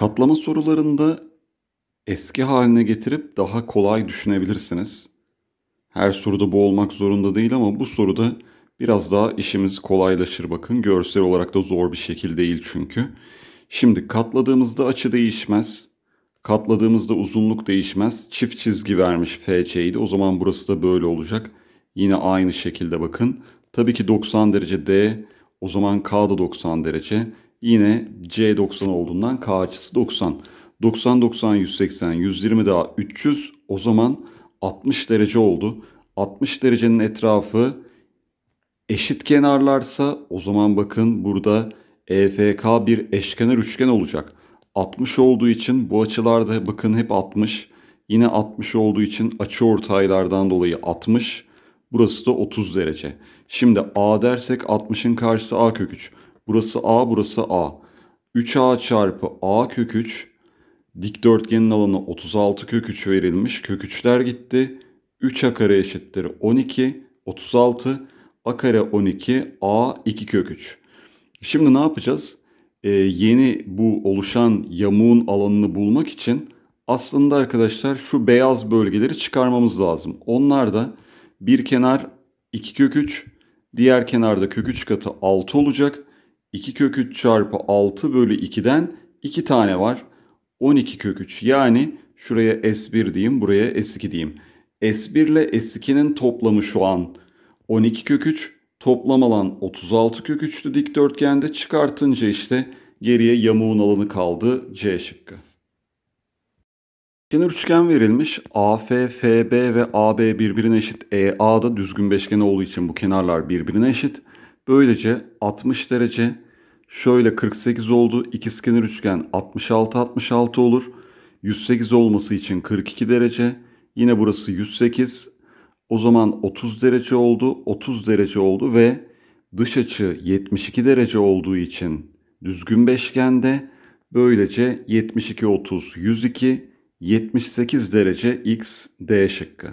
Katlama sorularında eski haline getirip daha kolay düşünebilirsiniz. Her soruda bu olmak zorunda değil ama bu soruda biraz daha işimiz kolaylaşır bakın. Görsel olarak da zor bir şekil değil çünkü. Şimdi katladığımızda açı değişmez. Katladığımızda uzunluk değişmez. Çift çizgi vermiş FC'ydi. O zaman burası da böyle olacak. Yine aynı şekilde bakın. Tabii ki 90 derece D. O zaman K da 90 derece. Yine C 90 olduğundan K açısı 90. 90, 90, 180, 120 daha 300. O zaman 60 derece oldu. 60 derecenin etrafı eşit kenarlarsa o zaman bakın burada EFK bir eşkenar üçgen olacak. 60 olduğu için bu açılarda bakın hep 60. Yine 60 olduğu için açı ortaylardan dolayı 60. Burası da 30 derece. Şimdi A dersek 60'ın karşısı A kök 3. Burası A, burası A. 3A çarpı A kök 3. Dikdörtgenin alanı 36 kök 3 verilmiş. Kök 3'ler gitti. 3A kare eşittir 12. 36. A kare 12. A 2 kök 3. Şimdi ne yapacağız? Ee, yeni bu oluşan yamuğun alanını bulmak için aslında arkadaşlar şu beyaz bölgeleri çıkarmamız lazım. Onlar da bir kenar 2 kök 3, diğer kenarda kök 3 katı 6 olacak. 2 kök 3 çarpı 6 bölü 2'den 2 tane var. 12 kök 3 yani şuraya S1 diyeyim buraya S2 diyeyim. S1 ile S2'nin toplamı şu an 12 kök 3 toplam alan 36 kök 3'lü dikdörtgende çıkartınca işte geriye yamuğun alanı kaldı C şıkkı. Kenar üçgen verilmiş. AF, FB ve AB birbirine eşit. EA da düzgün beşgen olduğu için bu kenarlar birbirine eşit. Böylece 60 derece şöyle 48 oldu. İkizkenar üçgen 66 66 olur. 108 olması için 42 derece. Yine burası 108. O zaman 30 derece oldu. 30 derece oldu ve dış açı 72 derece olduğu için düzgün beşgende böylece 72 30 102 78 derece x d şıkkı.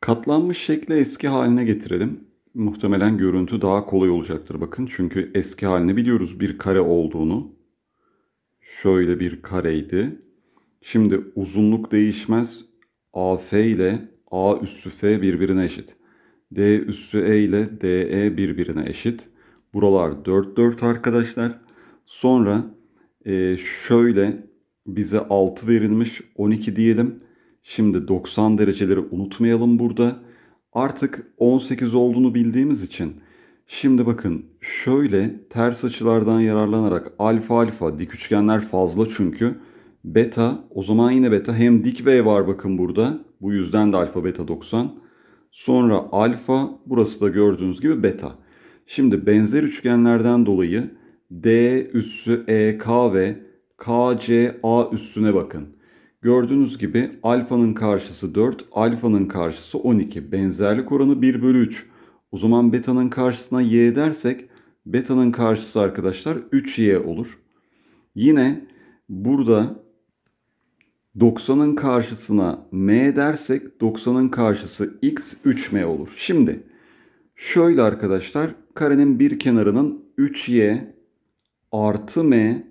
Katlanmış şekli eski haline getirelim muhtemelen görüntü daha kolay olacaktır bakın. Çünkü eski halini biliyoruz bir kare olduğunu. Şöyle bir kareydi. Şimdi uzunluk değişmez. AF ile A üssü F birbirine eşit. D üssü E ile DE birbirine eşit. Buralar 4 4 arkadaşlar. Sonra e, şöyle bize 6 verilmiş 12 diyelim. Şimdi 90 dereceleri unutmayalım burada artık 18 olduğunu bildiğimiz için şimdi bakın şöyle ters açılardan yararlanarak alfa alfa dik üçgenler fazla çünkü beta o zaman yine beta hem dik V e var bakın burada bu yüzden de alfa beta 90 sonra alfa burası da gördüğünüz gibi beta. Şimdi benzer üçgenlerden dolayı D üssü EK ve a üssüne bakın. Gördüğünüz gibi alfanın karşısı 4, alfanın karşısı 12. Benzerlik oranı 1 bölü 3. O zaman beta'nın karşısına y dersek beta'nın karşısı arkadaşlar 3y olur. Yine burada 90'ın karşısına m dersek 90'ın karşısı x 3m olur. Şimdi şöyle arkadaşlar karenin bir kenarının 3y artı m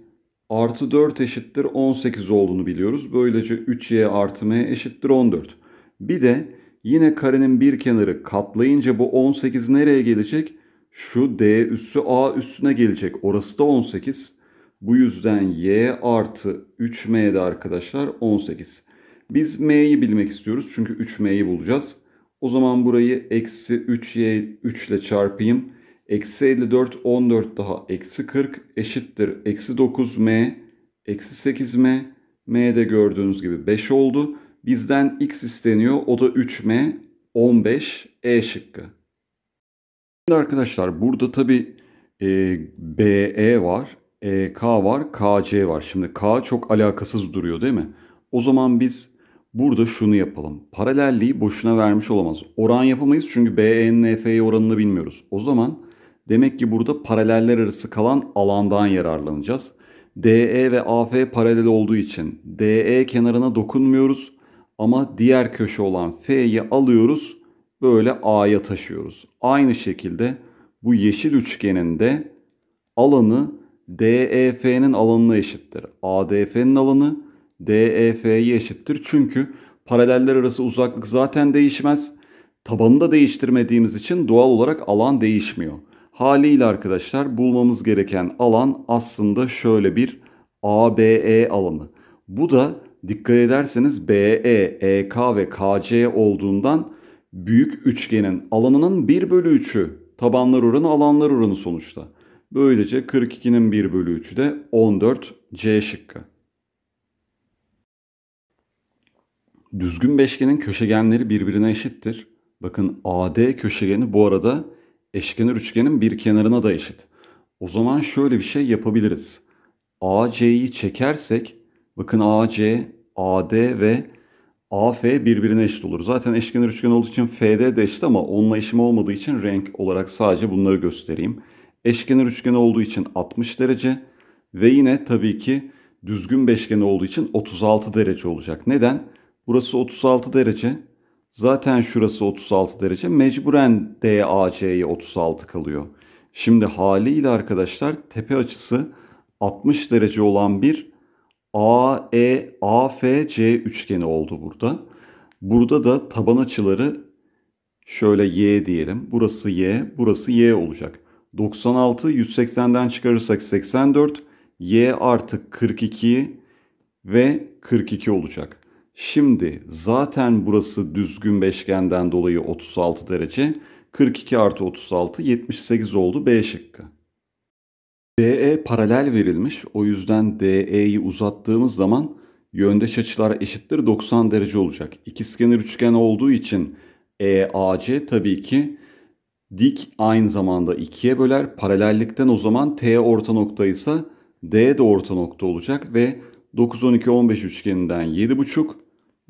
artı 4 eşittir 18 olduğunu biliyoruz. Böylece 3y artı m eşittir 14. Bir de yine karenin bir kenarı katlayınca bu 18 nereye gelecek? Şu d üssü a üstüne gelecek. Orası da 18. Bu yüzden y artı 3m de arkadaşlar 18. Biz m'yi bilmek istiyoruz çünkü 3m'yi bulacağız. O zaman burayı eksi 3y 3 ile çarpayım. Eksi 54 14 daha eksi 40 eşittir. Eksi 9m eksi 8m m de gördüğünüz gibi 5 oldu. Bizden x isteniyor. O da 3m 15 e şıkkı. Şimdi arkadaşlar burada tabi e, BE e, var, K var, KC var. Şimdi K çok alakasız duruyor değil mi? O zaman biz burada şunu yapalım. Paralelliği boşuna vermiş olamaz. Oran yapamayız çünkü BE'nin EF'ye oranını bilmiyoruz. O zaman Demek ki burada paraleller arası kalan alandan yararlanacağız. DE ve AF paralel olduğu için DE kenarına dokunmuyoruz ama diğer köşe olan F'yi alıyoruz böyle A'ya taşıyoruz. Aynı şekilde bu yeşil üçgenin de alanı DEF'nin alanına eşittir. ADF'nin alanı DEF'ye eşittir. Çünkü paraleller arası uzaklık zaten değişmez. Tabanını da değiştirmediğimiz için doğal olarak alan değişmiyor. Haliyle arkadaşlar bulmamız gereken alan aslında şöyle bir ABE alanı. Bu da dikkat ederseniz BE, EK ve KC olduğundan büyük üçgenin alanının 1 bölü 3'ü. Tabanlar oranı alanlar oranı sonuçta. Böylece 42'nin 1 bölü 3'ü de 14 C şıkkı. Düzgün beşgenin köşegenleri birbirine eşittir. Bakın AD köşegeni bu arada eşkenar üçgenin bir kenarına da eşit. O zaman şöyle bir şey yapabiliriz. AC'yi çekersek bakın AC, AD ve AF birbirine eşit olur. Zaten eşkenar üçgen olduğu için FD de eşit ama onunla işim olmadığı için renk olarak sadece bunları göstereyim. Eşkenar üçgen olduğu için 60 derece ve yine tabii ki düzgün beşgen olduğu için 36 derece olacak. Neden? Burası 36 derece. Zaten şurası 36 derece. Mecburen DAC'ye 36 kalıyor. Şimdi haliyle arkadaşlar tepe açısı 60 derece olan bir AEAFC üçgeni oldu burada. Burada da taban açıları şöyle Y diyelim. Burası Y, burası Y olacak. 96, 180'den çıkarırsak 84, Y artı 42 ve 42 olacak. Şimdi zaten burası düzgün beşgenden dolayı 36 derece. 42 artı 36 78 oldu B şıkkı. DE paralel verilmiş. O yüzden DE'yi uzattığımız zaman yöndeş açılar eşittir 90 derece olacak. İkizkenar üçgen olduğu için EAC tabii ki dik aynı zamanda ikiye böler. Paralellikten o zaman T orta noktaysa D de orta nokta olacak ve 9 12 15 üçgeninden 7,5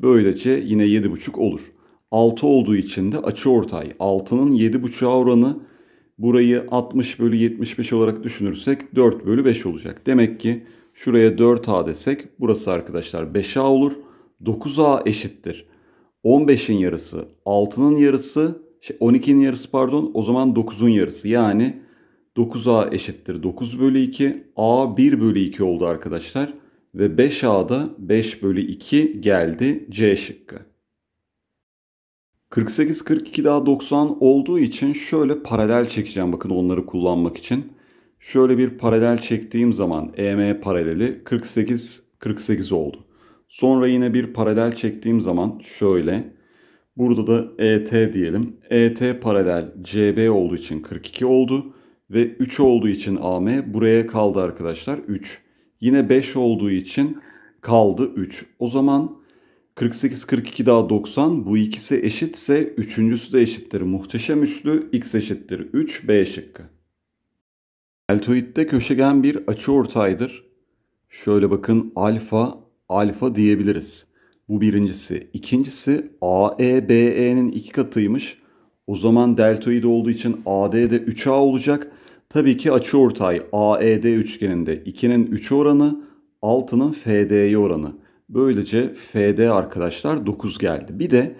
Böylece yine 7,5 olur. 6 olduğu için de açı ortay. 6'nın 7,5'a oranı burayı 60 bölü 75 olarak düşünürsek 4 bölü 5 olacak. Demek ki şuraya 4A desek burası arkadaşlar 5A olur. 9A eşittir. 15'in yarısı 6'nın yarısı şey 12'nin yarısı pardon o zaman 9'un yarısı. Yani 9A eşittir 9 bölü 2. A 1 bölü 2 oldu arkadaşlar ve 5A'da 5 bölü 2 geldi C şıkkı. 48, 42 daha 90 olduğu için şöyle paralel çekeceğim bakın onları kullanmak için. Şöyle bir paralel çektiğim zaman EM paraleli 48, 48 oldu. Sonra yine bir paralel çektiğim zaman şöyle. Burada da ET diyelim. ET paralel CB olduğu için 42 oldu. Ve 3 olduğu için AM buraya kaldı arkadaşlar 3. Yine 5 olduğu için kaldı 3. O zaman 48, 42 daha 90. Bu ikisi eşitse üçüncüsü de eşittir. Muhteşem üçlü x eşittir 3 B şıkkı. Deltoid'de köşegen bir açı ortaydır. Şöyle bakın alfa, alfa diyebiliriz. Bu birincisi. İkincisi AEBE'nin iki katıymış. O zaman deltoid olduğu için AD de 3A olacak. Tabii ki açıortay AED üçgeninde 2'nin 3 oranı, 6'nın FD'ye oranı. Böylece FD arkadaşlar 9 geldi. Bir de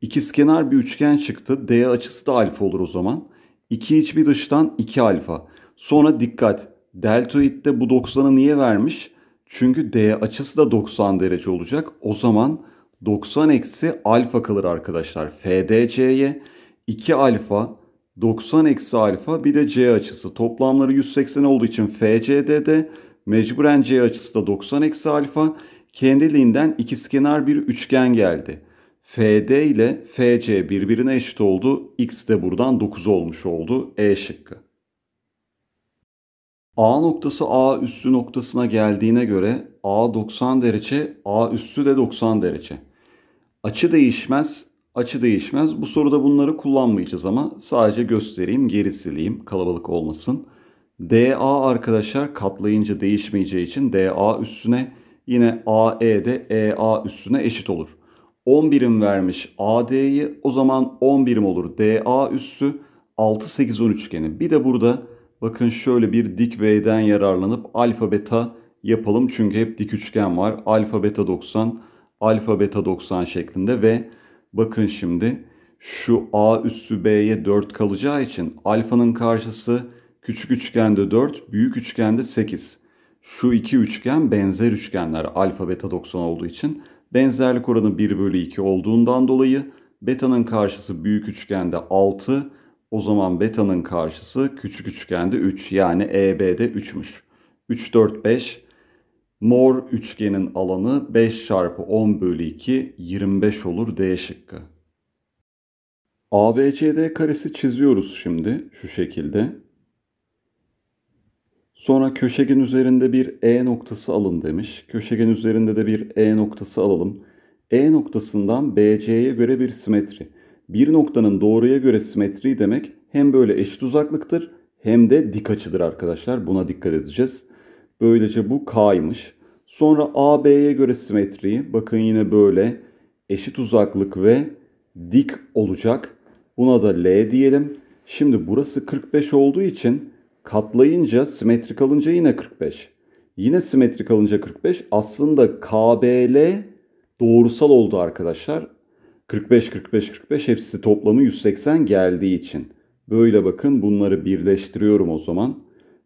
ikizkenar bir üçgen çıktı. D açısı da alfa olur o zaman. 2 iç bir dıştan 2 alfa. Sonra dikkat. Deltoid'de bu 90'ı niye vermiş? Çünkü D açısı da 90 derece olacak. O zaman 90 eksi alfa kalır arkadaşlar. FDC'ye 2 alfa 90 eksi alfa bir de c açısı. Toplamları 180 olduğu için FCD'de mecburen c açısı da 90 eksi alfa. Kendiliğinden ikizkenar bir üçgen geldi. FD ile FC birbirine eşit oldu. X de buradan 9 olmuş oldu. E şıkkı. A noktası A üssü noktasına geldiğine göre A 90 derece, A üssü de 90 derece. Açı değişmez, açı değişmez. Bu soruda bunları kullanmayacağız ama sadece göstereyim, geri sileyim, kalabalık olmasın. DA arkadaşlar katlayınca değişmeyeceği için DA üstüne yine AE de EA üstüne eşit olur. 10 birim vermiş AD'yi o zaman 10 birim olur. DA üssü 6 8 10 üçgeni. Bir de burada bakın şöyle bir dik V'den yararlanıp alfa beta yapalım. Çünkü hep dik üçgen var. Alfa beta 90, alfa beta 90 şeklinde ve Bakın şimdi şu a üssü b'ye 4 kalacağı için alfanın karşısı küçük üçgende 4, büyük üçgende 8. Şu iki üçgen benzer üçgenler alfa beta 90 olduğu için benzerlik oranı 1 bölü 2 olduğundan dolayı betanın karşısı büyük üçgende 6, o zaman beta'nın karşısı küçük üçgende 3 yani EB'de 3'müş. 3, 4, 5 Mor üçgenin alanı 5 çarpı 10 bölü 2 25 olur D şıkkı. ABCD karesi çiziyoruz şimdi şu şekilde. Sonra köşegen üzerinde bir E noktası alın demiş. Köşegen üzerinde de bir E noktası alalım. E noktasından BC'ye göre bir simetri. Bir noktanın doğruya göre simetri demek hem böyle eşit uzaklıktır hem de dik açıdır arkadaşlar. Buna dikkat edeceğiz. Böylece bu K'ymış. Sonra AB'ye göre simetriyi bakın yine böyle eşit uzaklık ve dik olacak. Buna da L diyelim. Şimdi burası 45 olduğu için katlayınca simetrik alınca yine 45. Yine simetrik alınca 45. Aslında KBL doğrusal oldu arkadaşlar. 45 45 45 hepsi toplamı 180 geldiği için. Böyle bakın bunları birleştiriyorum o zaman.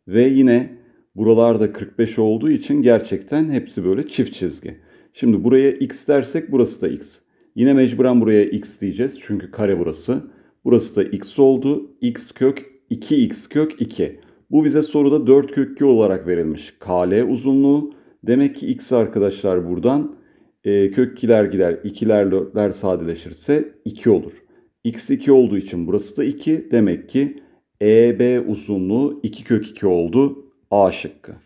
Ve yine Buralarda 45 olduğu için gerçekten hepsi böyle çift çizgi. Şimdi buraya x dersek burası da x. Yine mecburen buraya x diyeceğiz çünkü kare burası. Burası da x oldu. x kök 2x kök 2. Bu bize soruda 4 kök 2 olarak verilmiş. KL uzunluğu. Demek ki x arkadaşlar buradan e, kök 2'ler gider. 2'ler 4'ler sadeleşirse 2 olur. x 2 olduğu için burası da 2. Demek ki EB uzunluğu 2 kök 2 oldu. Oshka.